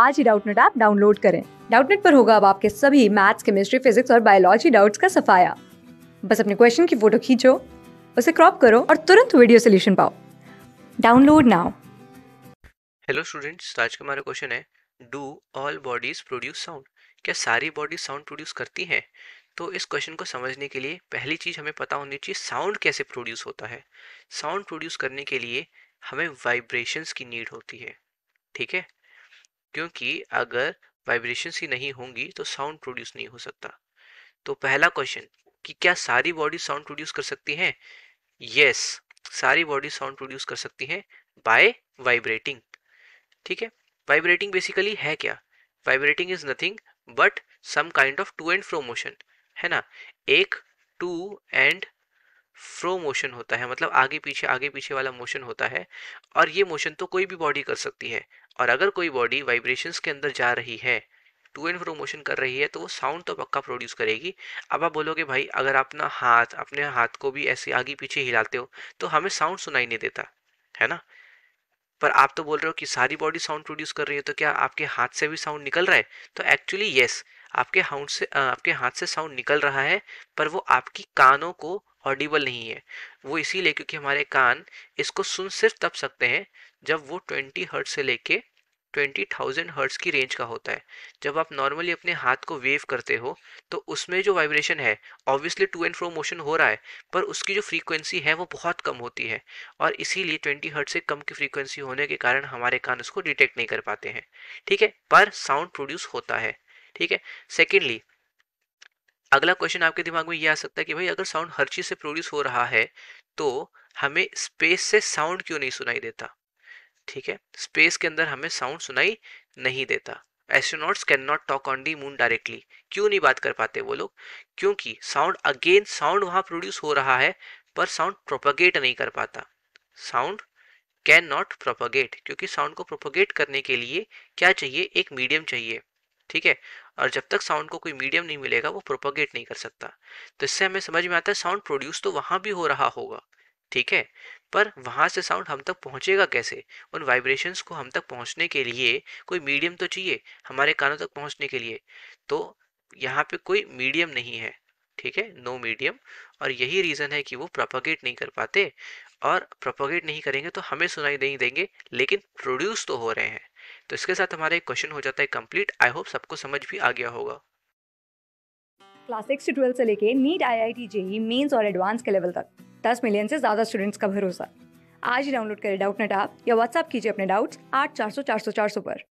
आज ही Doubtnut app download करें डाउटनेट पर होगा अब आपके सभी मैथ्स केमिस्ट्री फिजिक्स और बायोलॉजी डाउट्स का सफाया बस अपने क्वेश्चन की फोटो खींचो उसे क्रॉप करो और तुरंत वीडियो सोल्यूशन पाओ डाउनलोड नाउ हेलो स्टूडेंट्स आज का हमारा क्वेश्चन है do all bodies produce sound क्या सारी बॉडीज साउंड प्रोड्यूस करती हैं तो इस क्वेश्चन को समझने के लिए पहली चीज़ हमें पता होनी चाहिए साउंड कैसे प्रोड्यूस होता है साउंड प्रोड्यूस करने के लिए हमें वाइब्रेशंस की नीड होती है ठीक है क्योंकि अगर वाइब्रेशंस ही नहीं होंगी तो साउंड प्रोड्यूस नहीं हो सकता तो पहला क्वेश्चन कि क्या सारी बॉडी साउंड प्रोड्यूस कर सकती हैं यस सारी बॉडी साउंड प्रोड्यूस कर सकती हैं बाय वाइब्रेटिंग ठीक है वाइब्रेटिंग बेसिकली है क्या vibrating is nothing but some kind of to and fro motion है ना एक टू एंड फ्रो मोशन होता है मतलब आगे पीछे आगे पीछे वाला मोशन होता है और ये मोशन तो कोई भी बॉडी कर सकती है और अगर कोई बॉडी वाइब्रेशंस के अंदर जा रही है टू एंड फ्रो मोशन कर रही है तो वो साउंड तो पक्का प्रोड्यूस करेगी अब आप बोलोगे भाई अगर अपना हाथ अपने हाथ को भी ऐसे आगे पीछे हिलाते हो तो हमें साउंड सुनाई नहीं देता है ना पर आप तो बोल रहे हो कि सारी बॉडी साउंड प्रोड्यूस कर रही है तो क्या आपके हाथ से भी साउंड निकल रहा है तो एक्चुअली येस आपके हाउंड से आपके हाथ से साउंड निकल रहा है पर वो आपकी कानों को ऑडिबल नहीं है वो इसीलिए क्योंकि हमारे कान इसको सुन सिर्फ तब सकते हैं जब वो ट्वेंटी हर्ट से लेके ट्वेंटी थाउजेंड हर्ट्स की रेंज का होता है जब आप नॉर्मली अपने हाथ को वेव करते हो तो उसमें जो वाइब्रेशन है obviously to and fro motion हो रहा है पर उसकी जो फ्रीक्वेंसी है वो बहुत कम होती है और इसीलिए ट्वेंटी हर्ट से कम की फ्रीक्वेंसी होने के कारण हमारे कान उसको डिटेक्ट नहीं कर पाते हैं ठीक है पर साउंड प्रोड्यूस होता है ठीक है सेकेंडली अगला क्वेश्चन आपके दिमाग में ये आ सकता है कि भाई अगर साउंड हर चीज़ से प्रोड्यूस हो रहा है तो हमें स्पेस से साउंड क्यों नहीं सुनाई देता ठीक है स्पेस के अंदर हमें साउंड सुनाई नहीं देता astronauts can not talk on the moon directly क्यों नहीं बात कर पाते वो लोग क्योंकि साउंड अगेन साउंड वहाँ प्रोड्यूस हो रहा है पर साउंड प्रोपोगेट नहीं कर पाता साउंड कैन नॉट प्रोपोगेट क्योंकि साउंड को प्रोपोगेट करने के लिए क्या चाहिए एक मीडियम चाहिए ठीक है और जब तक साउंड को कोई मीडियम नहीं मिलेगा वो प्रोपोगेट नहीं कर सकता तो इससे हमें समझ में आता है साउंड प्रोड्यूस तो वहाँ भी हो रहा होगा ठीक है पर वहाँ से साउंड हम तक पहुँचेगा कैसे उन वाइब्रेशंस को हम तक पहुँचने के लिए कोई मीडियम तो चाहिए हमारे कानों तक पहुँचने के लिए तो यहाँ पे कोई मीडियम नहीं है ठीक है नो मीडियम और यही रीज़न है कि वो प्रोपोगेट नहीं कर पाते और प्रोपोगेट नहीं करेंगे तो हमें सुनाई नहीं देंगे लेकिन प्रोड्यूस तो हो रहे हैं तो इसके साथ हमारा एक क्वेश्चन हो जाता है कंप्लीट आई होप सबको समझ भी आ गया होगा क्लास सिक्स से ट्वेल्थ से लेके NEET I I T JEE mains और एडवांस के लेवल तक दस मिलियन से ज़्यादा स्टूडेंट्स का भरोसा आज ही डाउनलोड करें डाउट नेट आप या व्हाट्सअप कीजिए अपने डाउट्स आठ चार सौ चार सौ चार सौ पर